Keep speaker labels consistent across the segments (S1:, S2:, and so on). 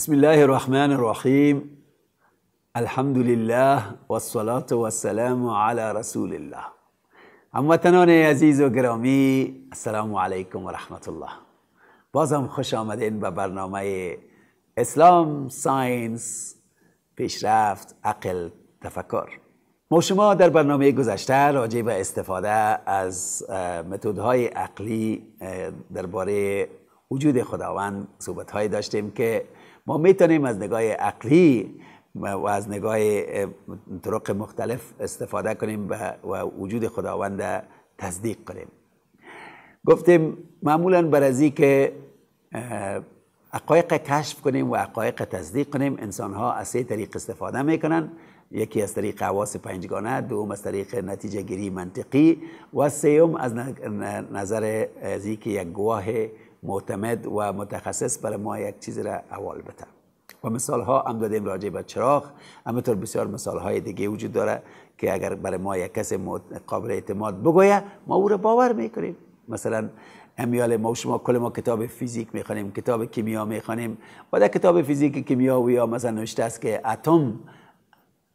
S1: بسم الله الرحمن الرحیم الحمد لله والصلاة والسلام على رسول الله هموطنان عزیز و گرامی السلام علیکم و رحمت الله بازم خوش آمدین به برنامه اسلام ساینس پیشرفت عقل تفکر ما شما در برنامه گذشته راجع به استفاده از متدهای عقلی درباره وجود خداوند صحبت داشتیم که ما میتونیم از نگاه عقلی و از نگاه طرق مختلف استفاده کنیم و وجود خداوند تصدیق کنیم گفتیم معمولا برازی که حقایق کشف کنیم و حقایق تصدیق کنیم انسان ها از سه طریق استفاده میکنن یکی از طریق حواس پنجگانه دوم از طریق نتیجه گیری منطقی و سیوم از نظر از که یک گواه معتمد و متخصص برای ما یک چیز را اول بده و مثال ها هم دادیم راجع به چراغ طور بسیار مثال های دیگه وجود داره که اگر برای ما یک کس قابل اعتماد بگویه ما او را باور میکنیم مثلا امیال ما و شما کل ما کتاب فیزیک میخوانیم کتاب کیمیا میخوانیم و در کتاب فیزیک کیمیا و یا مثلا نوشته است که اتم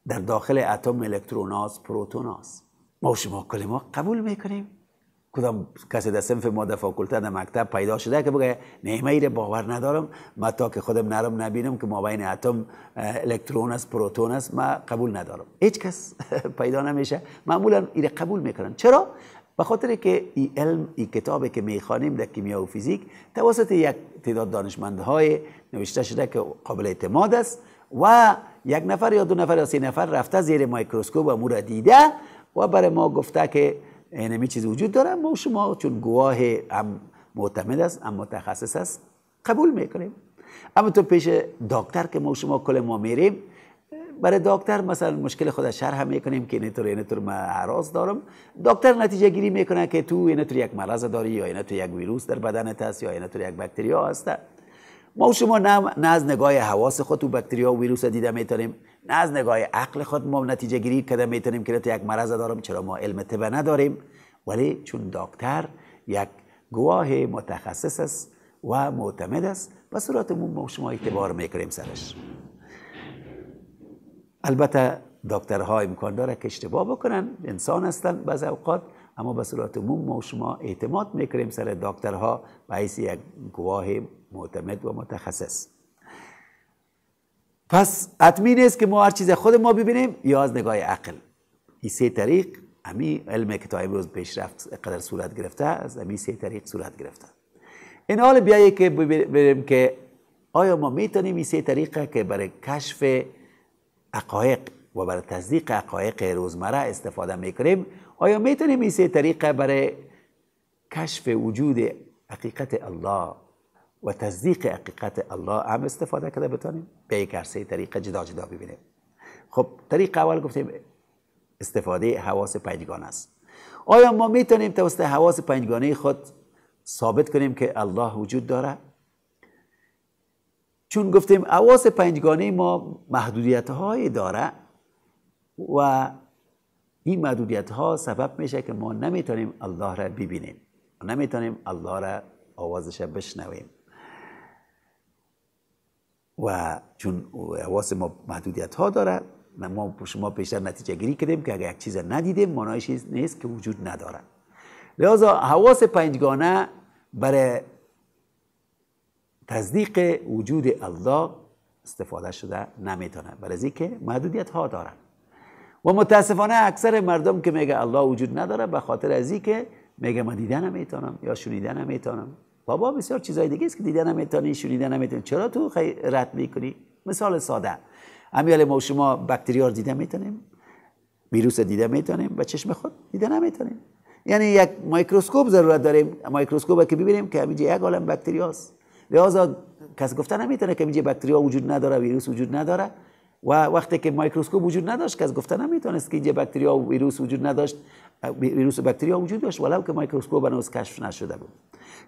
S1: در داخل اتم الکترون هاست پروتون هاست ما و شما کل ما قبول میکنیم کدام کسی در صنف ما در فاکولته در مکتب پیدا شده که بگه نیمه ایره باور ندارم ما تا که خودم نرم نبینم که ما بین اتم الکترون است پروتون است ما قبول ندارم هیچ کس پیدا نمیشه معمولا ایره قبول میکنن چرا به خاطر که این علم این کتابی که میخوانیم در کیمیا و فیزیک توسط یک تعداد دانشمندهای نوشته شده که قابل اعتماد است و یک نفر یا دو نفر یا سه نفر رفته زیر مایکروسکوپ و مورا دیده و برای ما گفته که اینمی چیز وجود داره ما شما چون گواه هم معتمد است هم متخصص است قبول میکنیم اما تو پیش دکتر که ما شما کل ما میریم برای دکتر مثلا مشکل خود شرح میکنیم که اینطور اینطور ما عراض دارم دکتر نتیجه گیری میکنه که تو اینطور یک مرض داری یا اینطور یک ویروس در بدنت هست یا اینطور یک بکتریا هست ما شما نه, از نگاه حواس خود تو بکتریا و ویروس دیده میتونیم نه از نگاه عقل خود ما نتیجه گیری کرده میتونیم که یک مرض دارم چرا ما علم طبه نداریم ولی چون دکتر یک گواه متخصص است و معتمد است به صورت ما شما اعتبار میکنیم سرش البته دکترها امکان داره که اشتباه بکنن انسان هستن بعض اوقات اما به صورت عموم ما شما اعتماد میکنیم سر دکترها به حیث یک گواه معتمد و متخصص پس حتمی نیست که ما هر چیز خود ما ببینیم یا از نگاه عقل این سه طریق امی علم که تا امروز پیشرفت قدر صورت گرفته از امی سه طریق صورت گرفته این حال بیایی که ببینیم که آیا ما میتونیم این سه طریقه که برای کشف عقایق و برای تصدیق حقایق روزمره استفاده میکنیم آیا میتونیم این سه طریقه برای کشف وجود حقیقت الله و تصدیق حقیقت الله هم استفاده کرده بتانیم به هر سه طریقه جدا جدا ببینیم خب طریق اول گفتیم استفاده حواس پنجگانه است آیا ما میتونیم توسط حواس پنجگانه خود ثابت کنیم که الله وجود داره چون گفتیم حواس پنجگانه ما محدودیت هایی داره و این محدودیت ها سبب میشه که ما نمیتونیم الله را ببینیم نمیتونیم الله را آوازش بشنویم و چون حواس ما محدودیت ها داره ما شما بیشتر نتیجه گیری کردیم که اگر یک چیز ندیدیم مانای نیست که وجود ندارد لذا حواس پنجگانه برای تصدیق وجود الله استفاده شده نمیتونه برای اینکه محدودیت ها دارن و متاسفانه اکثر مردم که میگه الله وجود نداره به خاطر از که میگه ما دیدن نمیتونم یا شنیدن نمیتونم بابا بسیار چیزای دیگه است که دیدن نمیتونی شنیدن نمیتونی چرا تو خیلی رد میکنی مثال ساده امیال ما شما باکتریا رو دیده میتونیم ویروس دیده میتونیم و چشم خود دیده نمیتونیم یعنی یک مایکروسکوپ ضرورت داریم مایکروسکوپ که ببینیم که همینجا یک عالم باکتریاست لذا کس گفته نمیتونه که اینجا ها وجود نداره ویروس وجود نداره و وقتی که مایکروسکوپ وجود نداشت که از گفته نمیتونست که اینجا بکتریا و ویروس وجود نداشت ویروس و بکتریا وجود داشت ولو که مایکروسکوپ هنوز کشف نشده بود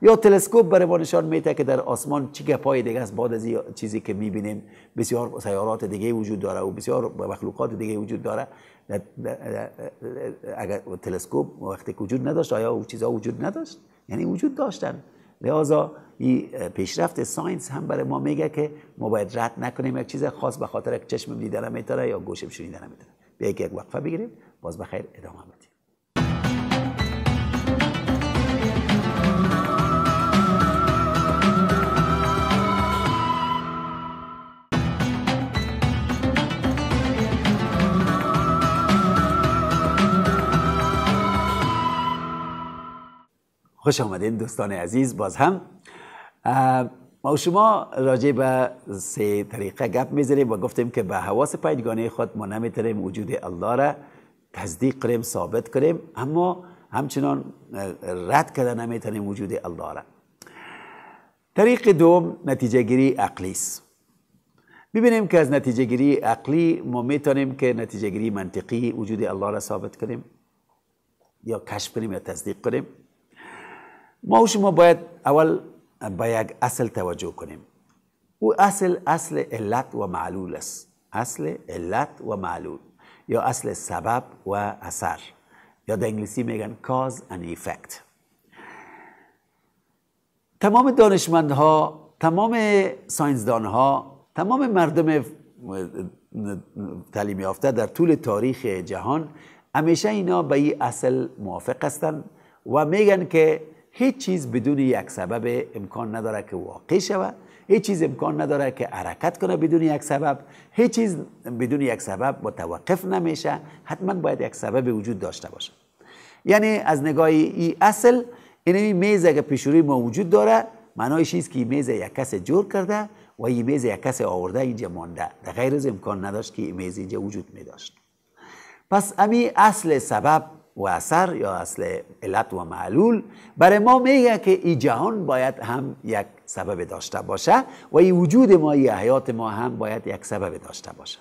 S1: یا تلسکوپ برای ما نشان میده که در آسمان چی گپای دیگه است بعد از چیزی که میبینیم بسیار سیارات دیگه وجود داره و بسیار مخلوقات دیگه وجود داره اگر تلسکوپ وقتی وجود نداشت آیا او چیزا وجود نداشت یعنی وجود داشتن لذا این پیشرفت ساینس هم برای ما میگه که ما باید رد نکنیم یک چیز خاص به خاطر چشم دیدنم میتاره یا گوشم شنیدنم میتاره به یک وقفه بگیریم باز بخیر ادامه بدیم خوش آمدین دوستان عزیز باز هم ما شما راجع به سه طریقه گپ میزنیم و گفتیم که به حواس پنجگانه خود ما نمیتونیم وجود الله را تصدیق کنیم ثابت کنیم اما همچنان رد کرده نمیتونیم وجود الله را طریق دوم نتیجه گیری عقلی است ببینیم که از نتیجه گیری عقلی ما میتونیم که نتیجه گیری منطقی وجود الله را ثابت کنیم یا کشف کنیم یا تصدیق کنیم ما و شما باید اول به یک اصل توجه کنیم او اصل اصل علت و معلول است اصل علت و معلول یا اصل سبب و اثر یا در انگلیسی میگن cause and effect تمام دانشمندها تمام ساینسدانها، ها تمام مردم تعلیم یافته در طول تاریخ جهان همیشه اینا به این اصل موافق هستند و میگن که هیچ چیز بدون یک سبب امکان نداره که واقع شود هیچ چیز امکان نداره که حرکت کنه بدون یک سبب هیچ چیز بدون یک سبب متوقف نمیشه حتما باید یک سبب وجود داشته باشه یعنی از نگاه ای اصل این میز اگه پیشوری ما وجود داره معنایش است که میز یک کس جور کرده و این میز یک کس آورده اینجا مانده در غیر از امکان نداشت که این میز اینجا وجود می پس امی اصل سبب و اثر یا اصل علت و معلول برای ما میگه که این جهان باید هم یک سبب داشته باشه و این وجود ما این حیات ما هم باید یک سبب داشته باشه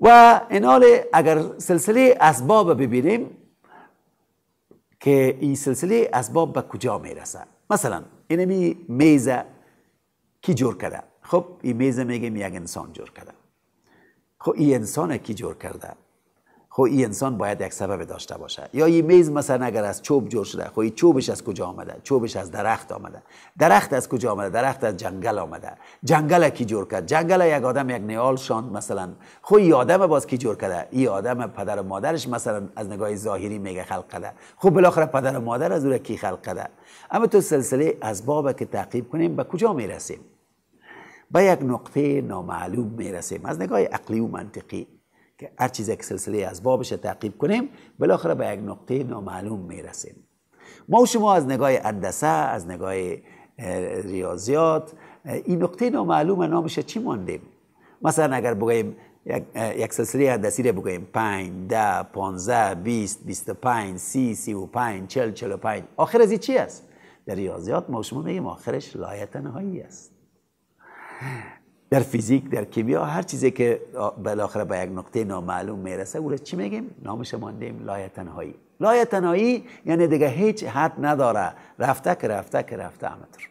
S1: و انال اگر سلسله اسباب ببینیم که این سلسله اسباب به کجا میرسه مثلا اینمی میزه کی جور کرده خب این میزه میگیم یک انسان جور کرده خب این انسان کی جور کرده خب این انسان باید یک سبب داشته باشه. یا این میز مثلا اگر از چوب جور شده خب این چوبش از کجا آمده چوبش از درخت آمده درخت از کجا آمده درخت از جنگل آمده جنگل کی جور کرد جنگل یک آدم یک نیال شاند مثلا خب این آدم باز کی جور کرده این آدم پدر و مادرش مثلا از نگاه ظاهری میگه خلق کرده خب بالاخره پدر و مادر از او کی خلق کرده اما تو سلسله بابه که تعقیب کنیم به کجا میرسیم به یک نقطه نامعلوم میرسیم از نگاه عقلی و منطقی که هر چیز یک سلسله بابش تعقیب کنیم بالاخره به یک نقطه نامعلوم میرسیم ما و شما از نگاه هندسه از نگاه ریاضیات این نقطه نامعلوم نامش چی ماندیم مثلا اگر بگوییم یک سلسله هندسی رو بگوییم 5 10 15 20 25 30 35 40 45 آخر از چی است در ریاضیات ما شما میگیم آخرش لایتنهایی است در فیزیک در کیمیا هر چیزی که بالاخره به یک نقطه نامعلوم میرسه او چی میگیم نامش ماندیم لایه تنهایی لایه تنهایی یعنی دیگه هیچ حد نداره رفته که رفته که رفته امتر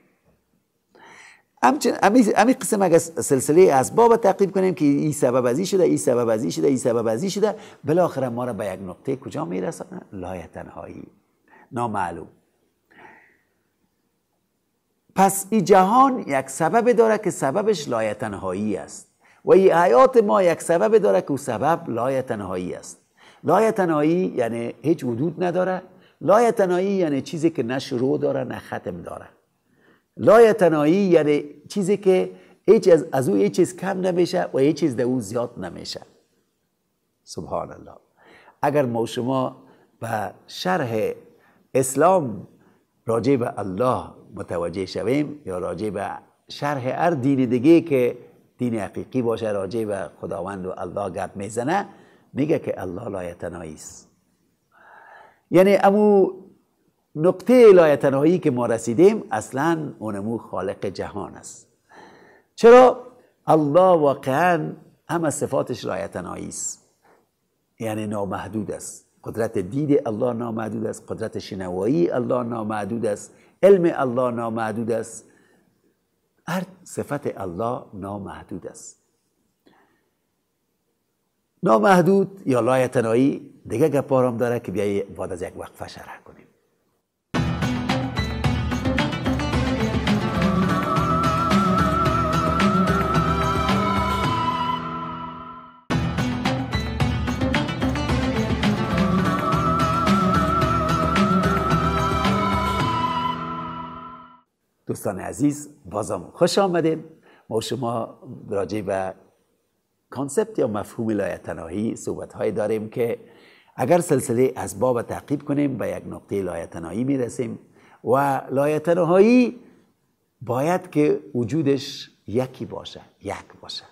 S1: همچن امی قسم اگر سلسله باب تعقیب کنیم که این سبب ازی شده این سبب ازی شده این سبب ازی شده بالاخره ما را به یک نقطه کجا میرسانه لایه تنهایی نامعلوم پس این جهان یک سبب داره که سببش لایتنهایی است و این حیات ما یک سبب داره که او سبب لایتنهایی است لایتنهایی یعنی هیچ وجود نداره لایتنهایی یعنی چیزی که نه شروع داره نه ختم داره لایتنهایی یعنی چیزی که هیچ از, از او هیچ چیز کم نمیشه و هیچ چیز در او زیاد نمیشه سبحان الله اگر ما شما به شرح اسلام راجع به الله متوجه شویم یا راجع به شرح هر دین دیگه که دین حقیقی باشه راجع به خداوند و الله گپ میزنه میگه که الله لایتنایی است یعنی امو نقطه لایتنایی که ما رسیدیم اصلا اونمو خالق جهان است چرا الله واقعا همه صفاتش لایتنایی است یعنی نامحدود است قدرت دید الله نامحدود است قدرت شنوایی الله نامحدود است علم الله نامحدود است هر صفت الله نامحدود است نامحدود یا لایتنایی دیگه گپارم داره که بیایی بعد از یک وقفه شرح کنیم دوستان عزیز بازم خوش آمدیم ما شما راجع به کانسپت یا مفهوم لایتناهی صحبت های داریم که اگر سلسله باب تعقیب کنیم به یک نقطه لایتناهی رسیم و لایتناهی باید که وجودش یکی باشه یک باشه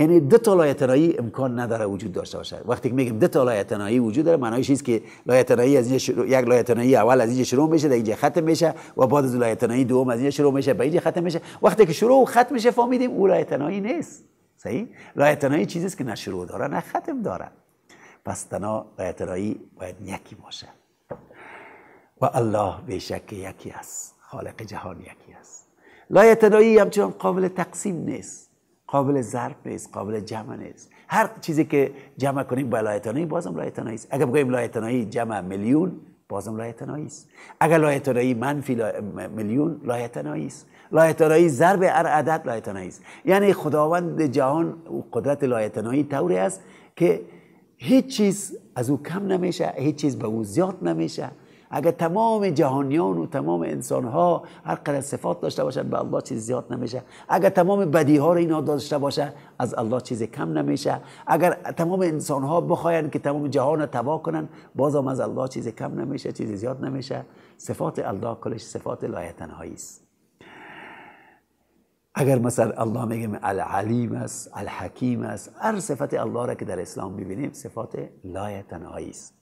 S1: یعنی دو تا لایتنایی امکان نداره وجود داشته باشه وقتی که میگیم دو تا لایتنایی وجود داره معنای است که لایتنایی از شروع... یک لایتنایی اول از اینجا شروع میشه در ختم میشه و بعد از لایتنایی دوم از اینجا شروع میشه به اینجا ختم میشه وقتی که شروع و ختم میشه فهمیدیم او لایتنایی نیست صحیح لایتنایی چیزی است که نه شروع داره نه ختم داره پس تنها لایتنایی باید یکی باشه و الله بیشک یکی است خالق جهان یکی است لایتنایی همچون قابل تقسیم نیست قابل ضرب نیست قابل جمع نیست هر چیزی که جمع کنیم به لایتنایی بازم لایتنایی است اگر بگوییم لایتنایی جمع میلیون بازم لایتنایی است اگر لایتنایی منفی لا... میلیون لایتنایی است لایتنایی ضرب هر عدد لایتنایی است یعنی خداوند جهان و قدرت لایتنایی طوری است که هیچ چیز از او کم نمیشه هیچ چیز به او زیاد نمیشه اگر تمام جهانیان و تمام انسان ها هر قدر صفات داشته باشن به الله چیز زیاد نمیشه اگر تمام بدی ها رو اینا داشته باشه از الله چیز کم نمیشه اگر تمام انسان ها بخواین که تمام جهان تباه کنن هم از الله چیز کم نمیشه چیز زیاد نمیشه صفات الله کلش صفات لایتنهایی است اگر مثلا الله میگه العلیم است الحکیم است هر صفت الله را که در اسلام ببینیم صفات لایتنهایی است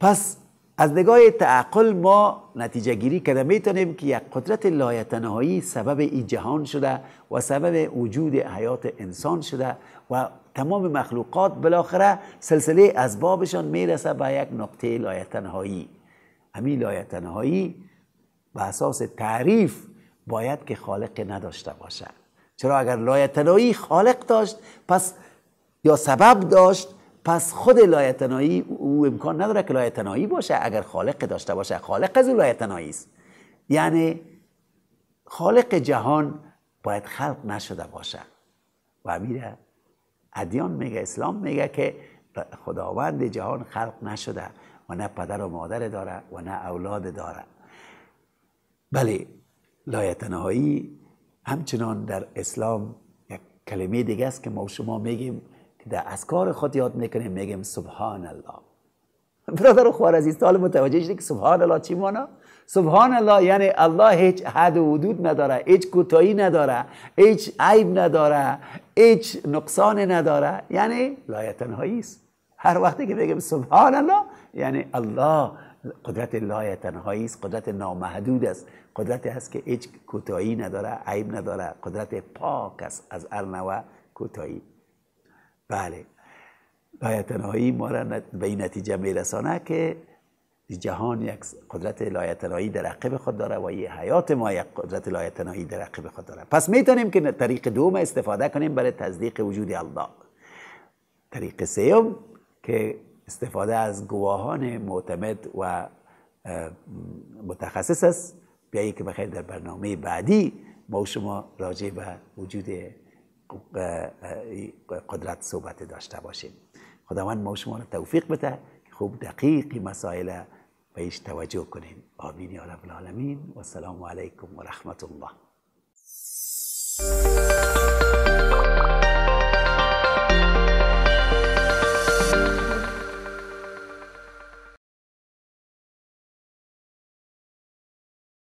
S1: پس از نگاه تعقل ما نتیجه گیری کرده میتونیم که یک قدرت لایتنهایی سبب این جهان شده و سبب وجود حیات انسان شده و تمام مخلوقات بالاخره سلسله بابشان میرسه به یک نقطه لایتنهایی همین لایتنهایی به اساس تعریف باید که خالق نداشته باشه چرا اگر لایتنهایی خالق داشت پس یا سبب داشت پس خود لایتنایی او امکان نداره که لایتنایی باشه اگر خالق داشته باشه خالق از او لایتنایی است یعنی خالق جهان باید خلق نشده باشه و میره ادیان میگه اسلام میگه که خداوند جهان خلق نشده و نه پدر و مادر داره و نه اولاد داره بله لایتنایی همچنان در اسلام یک کلمه دیگه است که ما شما میگیم در از کار خود یاد میکنیم میگیم سبحان الله برادر و خوار عزیز حال متوجه شدی که سبحان الله چی مانا؟ سبحان الله یعنی الله هیچ حد و حدود نداره هیچ کوتاهی نداره هیچ عیب نداره هیچ نقصان نداره یعنی لایتنهایی است هر وقتی که بگم سبحان الله یعنی الله قدرت لایتنهایی است قدرت نامحدود است قدرت هست که هیچ کوتاهی نداره عیب نداره قدرت پاک است از ارنوه کوتاهی بله لایتنایی ما را به این نتیجه میرسانه که جهان یک قدرت لایتنایی در عقب خود داره و یه حیات ما یک قدرت لایتنایی در عقب خود داره پس میتونیم که طریق دوم استفاده کنیم برای تصدیق وجود الله طریق سوم که استفاده از گواهان معتمد و متخصص است بیایی که بخیر در برنامه بعدی ما شما راجع به وجود قدرت صحبت داشته باشیم خداوند ما شما رو توفیق بده خوب دقیق مسائل بهش توجه کنیم آمین یا رب العالمین و السلام علیکم و رحمت الله